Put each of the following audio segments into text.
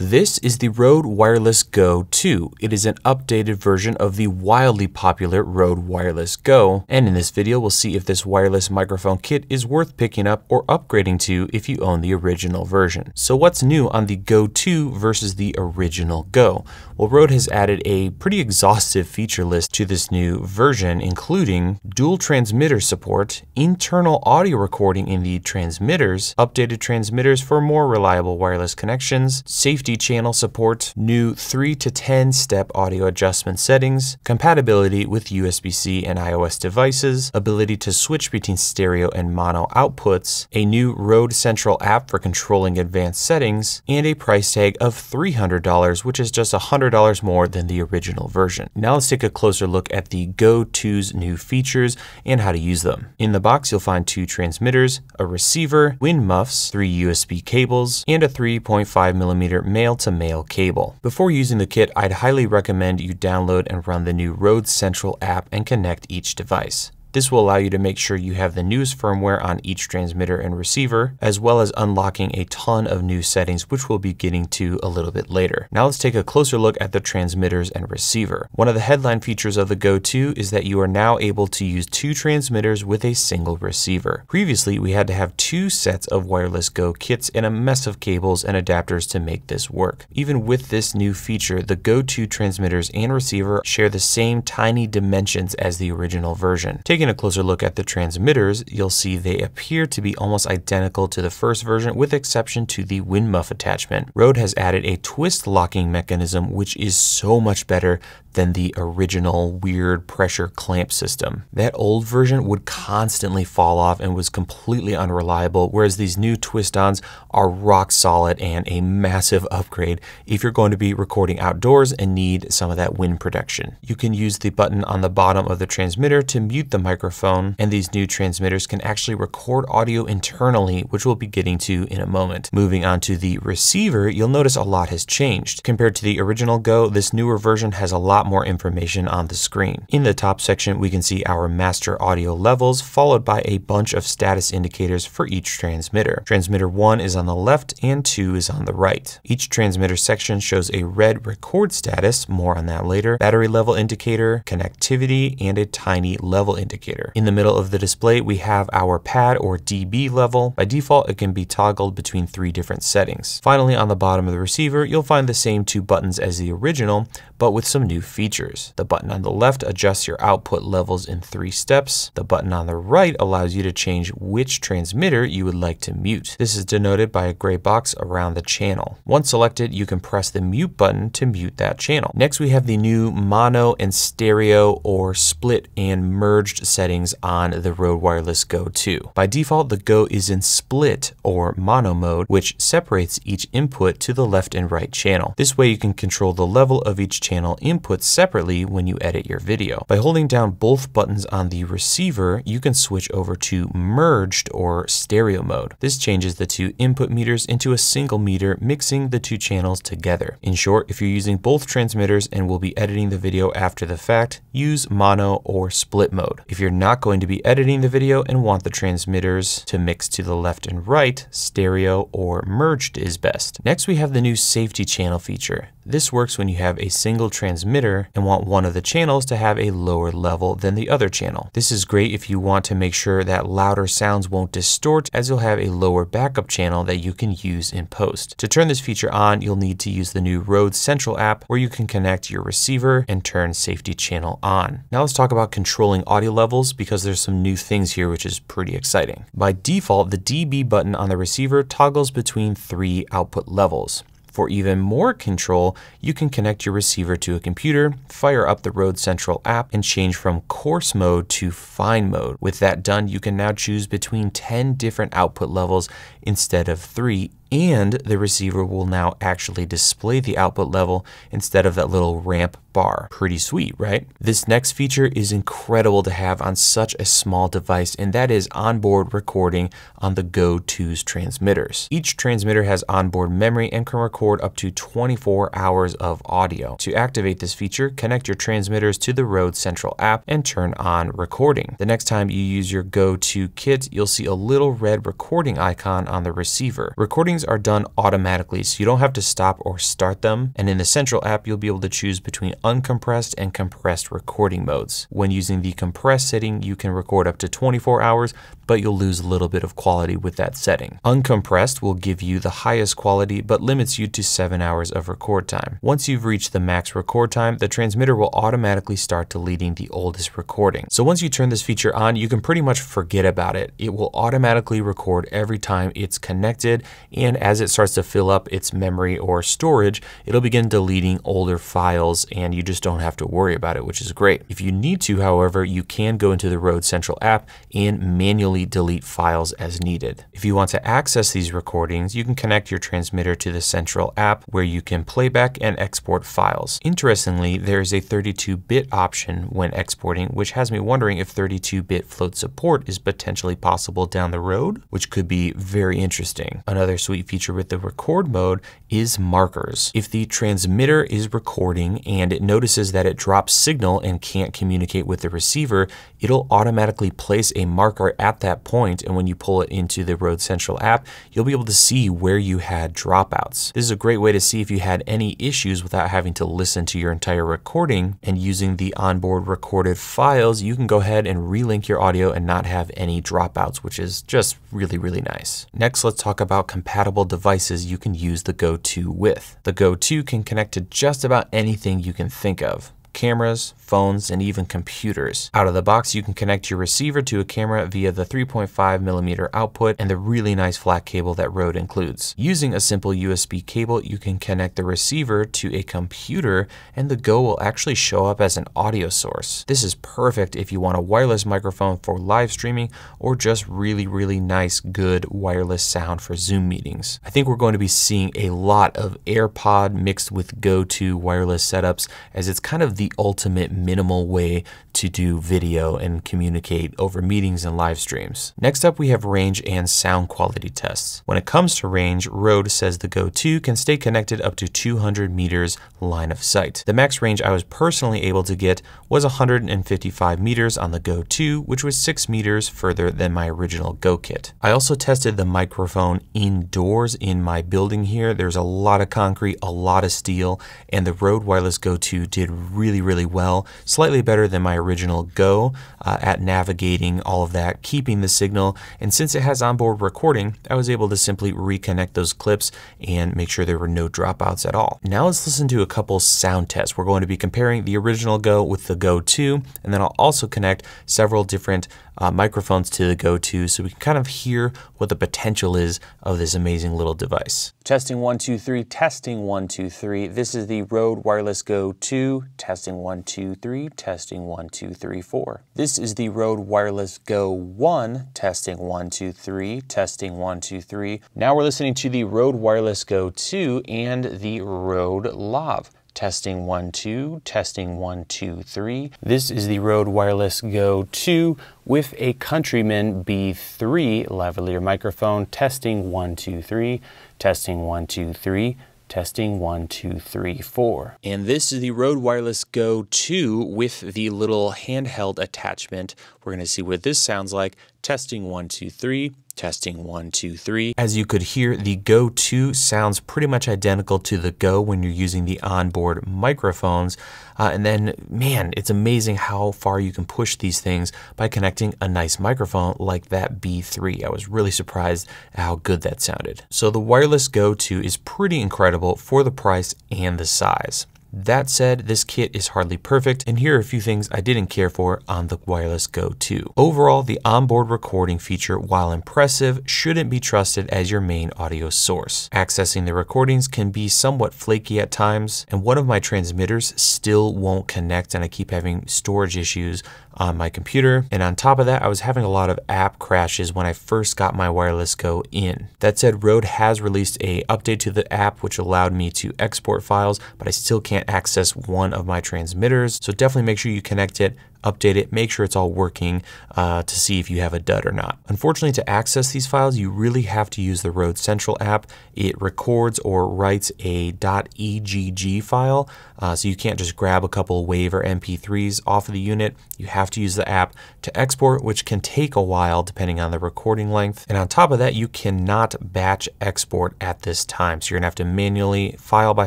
This is the Rode Wireless Go 2. It is an updated version of the wildly popular Rode Wireless Go, and in this video we'll see if this wireless microphone kit is worth picking up or upgrading to if you own the original version. So what's new on the Go 2 versus the original Go? Well, Rode has added a pretty exhaustive feature list to this new version, including dual transmitter support, internal audio recording in the transmitters, updated transmitters for more reliable wireless connections, safety channel support, new 3 to 10 step audio adjustment settings, compatibility with USB-C and iOS devices, ability to switch between stereo and mono outputs, a new Rode Central app for controlling advanced settings, and a price tag of $300, which is just 100 dollars more than the original version. Now let's take a closer look at the Go2's new features and how to use them. In the box, you'll find two transmitters, a receiver, wind muffs, three USB cables, and a 3.5 millimeter male to male cable. Before using the kit, I'd highly recommend you download and run the new Rode Central app and connect each device. This will allow you to make sure you have the newest firmware on each transmitter and receiver, as well as unlocking a ton of new settings, which we'll be getting to a little bit later. Now let's take a closer look at the transmitters and receiver. One of the headline features of the Go2 is that you are now able to use two transmitters with a single receiver. Previously, we had to have two sets of wireless Go kits and a mess of cables and adapters to make this work. Even with this new feature, the Go2 transmitters and receiver share the same tiny dimensions as the original version. Take Taking a closer look at the transmitters, you'll see they appear to be almost identical to the first version with exception to the wind muff attachment. Rode has added a twist locking mechanism which is so much better than the original weird pressure clamp system. That old version would constantly fall off and was completely unreliable, whereas these new twist-ons are rock solid and a massive upgrade if you're going to be recording outdoors and need some of that wind protection. You can use the button on the bottom of the transmitter to mute the microphone, and these new transmitters can actually record audio internally, which we'll be getting to in a moment. Moving on to the receiver, you'll notice a lot has changed. Compared to the original Go, this newer version has a lot more information on the screen. In the top section, we can see our master audio levels, followed by a bunch of status indicators for each transmitter. Transmitter 1 is on the left and 2 is on the right. Each transmitter section shows a red record status, more on that later, battery level indicator, connectivity, and a tiny level indicator indicator. In the middle of the display, we have our pad or dB level. By default, it can be toggled between three different settings. Finally, on the bottom of the receiver, you'll find the same two buttons as the original, but with some new features. The button on the left adjusts your output levels in three steps. The button on the right allows you to change which transmitter you would like to mute. This is denoted by a gray box around the channel. Once selected, you can press the mute button to mute that channel. Next, we have the new mono and stereo or split and merged settings on the Rode Wireless Go 2. By default, the Go is in split or mono mode, which separates each input to the left and right channel. This way you can control the level of each channel input separately when you edit your video. By holding down both buttons on the receiver, you can switch over to merged or stereo mode. This changes the two input meters into a single meter, mixing the two channels together. In short, if you're using both transmitters and will be editing the video after the fact, use mono or split mode. If you're not going to be editing the video and want the transmitters to mix to the left and right, stereo or merged is best. Next, we have the new safety channel feature. This works when you have a single transmitter and want one of the channels to have a lower level than the other channel. This is great if you want to make sure that louder sounds won't distort as you'll have a lower backup channel that you can use in post. To turn this feature on, you'll need to use the new Rode Central app where you can connect your receiver and turn safety channel on on. Now let's talk about controlling audio levels because there's some new things here which is pretty exciting. By default, the DB button on the receiver toggles between three output levels. For even more control, you can connect your receiver to a computer, fire up the Rode Central app, and change from coarse mode to fine mode. With that done, you can now choose between 10 different output levels instead of three and the receiver will now actually display the output level instead of that little ramp bar. Pretty sweet, right? This next feature is incredible to have on such a small device, and that is onboard recording on the Go2's transmitters. Each transmitter has onboard memory and can record up to 24 hours of audio. To activate this feature, connect your transmitters to the Rode Central app and turn on recording. The next time you use your Go2 kit, you'll see a little red recording icon on the receiver. Recording things are done automatically, so you don't have to stop or start them. And in the central app, you'll be able to choose between uncompressed and compressed recording modes. When using the compressed setting, you can record up to 24 hours, but you'll lose a little bit of quality with that setting. Uncompressed will give you the highest quality, but limits you to seven hours of record time. Once you've reached the max record time, the transmitter will automatically start deleting the oldest recording. So once you turn this feature on, you can pretty much forget about it. It will automatically record every time it's connected and and as it starts to fill up its memory or storage, it'll begin deleting older files and you just don't have to worry about it, which is great. If you need to, however, you can go into the Rode Central app and manually delete files as needed. If you want to access these recordings, you can connect your transmitter to the Central app where you can playback and export files. Interestingly, there is a 32-bit option when exporting, which has me wondering if 32-bit float support is potentially possible down the road, which could be very interesting. Another sweet feature with the record mode is markers. If the transmitter is recording and it notices that it drops signal and can't communicate with the receiver, it'll automatically place a marker at that point and when you pull it into the Road Central app, you'll be able to see where you had dropouts. This is a great way to see if you had any issues without having to listen to your entire recording and using the onboard recorded files, you can go ahead and relink your audio and not have any dropouts, which is just really, really nice. Next, let's talk about compatibility compatible devices you can use the Go 2 with. The Go 2 can connect to just about anything you can think of cameras, phones, and even computers. Out of the box, you can connect your receiver to a camera via the 3.5 millimeter output and the really nice flat cable that Rode includes. Using a simple USB cable, you can connect the receiver to a computer and the Go will actually show up as an audio source. This is perfect if you want a wireless microphone for live streaming or just really, really nice, good wireless sound for Zoom meetings. I think we're going to be seeing a lot of AirPod mixed with Go to wireless setups as it's kind of the ultimate minimal way to do video and communicate over meetings and live streams. Next up, we have range and sound quality tests. When it comes to range, Rode says the Go2 can stay connected up to 200 meters line of sight. The max range I was personally able to get was 155 meters on the Go2, which was 6 meters further than my original Go kit. I also tested the microphone indoors in my building here. There's a lot of concrete, a lot of steel, and the Rode Wireless Go2 did really really, really well, slightly better than my original Go uh, at navigating all of that, keeping the signal. And since it has onboard recording, I was able to simply reconnect those clips and make sure there were no dropouts at all. Now let's listen to a couple sound tests. We're going to be comparing the original Go with the Go 2, and then I'll also connect several different uh, microphones to the Go 2 so we can kind of hear what the potential is of this amazing little device. Testing one, two, three, testing one, two, three. This is the Rode Wireless Go 2 test testing one, two, three, testing one, two, three, four. This is the Rode Wireless Go 1, testing one, two, three, testing one, two, three. Now we're listening to the Rode Wireless Go 2 and the Rode Lav testing one, two, testing one, two, three. This is the Rode Wireless Go 2 with a Countryman B3 lavalier microphone, testing one, two, three, testing one, two, three, Testing one, two, three, four. And this is the Rode Wireless Go 2 with the little handheld attachment. We're gonna see what this sounds like. Testing one, two, three testing one, two, three. As you could hear, the Go 2 sounds pretty much identical to the Go when you're using the onboard microphones. Uh, and then, man, it's amazing how far you can push these things by connecting a nice microphone like that B3. I was really surprised at how good that sounded. So the wireless Go 2 is pretty incredible for the price and the size. That said, this kit is hardly perfect, and here are a few things I didn't care for on the Wireless Go 2. Overall, the onboard recording feature, while impressive, shouldn't be trusted as your main audio source. Accessing the recordings can be somewhat flaky at times, and one of my transmitters still won't connect, and I keep having storage issues on my computer. And on top of that, I was having a lot of app crashes when I first got my Wireless Go in. That said, Rode has released a update to the app, which allowed me to export files, but I still can't can't access one of my transmitters. So definitely make sure you connect it update it, make sure it's all working uh, to see if you have a dud or not. Unfortunately, to access these files, you really have to use the Rode Central app. It records or writes a .egg file, uh, so you can't just grab a couple WAV or MP3s off of the unit. You have to use the app to export, which can take a while depending on the recording length. And on top of that, you cannot batch export at this time, so you're gonna have to manually, file by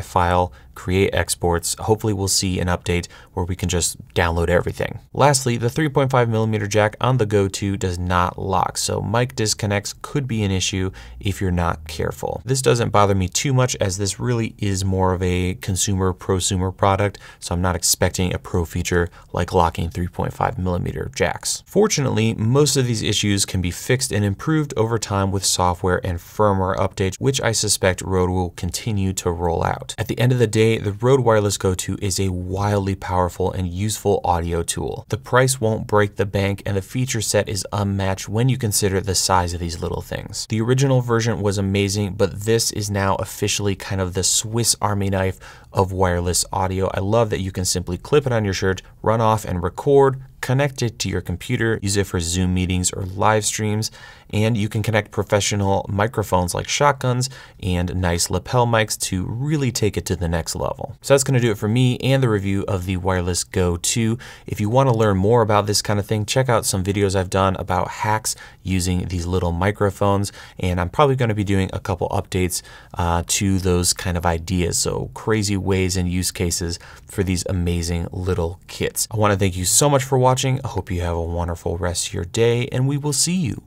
file, create exports. Hopefully we'll see an update where we can just download everything. Lastly, the 3.5 millimeter jack on the Go2 does not lock, so mic disconnects could be an issue if you're not careful. This doesn't bother me too much as this really is more of a consumer prosumer product, so I'm not expecting a pro feature like locking 3.5 millimeter jacks. Fortunately, most of these issues can be fixed and improved over time with software and firmware updates, which I suspect Rode will continue to roll out. At the end of the day, the Rode Wireless Go2 is a wildly powerful and useful audio tool. The price won't break the bank and the feature set is unmatched when you consider the size of these little things. The original version was amazing, but this is now officially kind of the Swiss army knife of wireless audio. I love that you can simply clip it on your shirt, run off and record, Connect it to your computer, use it for Zoom meetings or live streams, and you can connect professional microphones like shotguns and nice lapel mics to really take it to the next level. So that's gonna do it for me and the review of the Wireless Go 2. If you wanna learn more about this kind of thing, check out some videos I've done about hacks using these little microphones, and I'm probably gonna be doing a couple updates uh, to those kind of ideas. So crazy ways and use cases for these amazing little kits. I wanna thank you so much for watching watching. I hope you have a wonderful rest of your day, and we will see you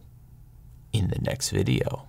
in the next video.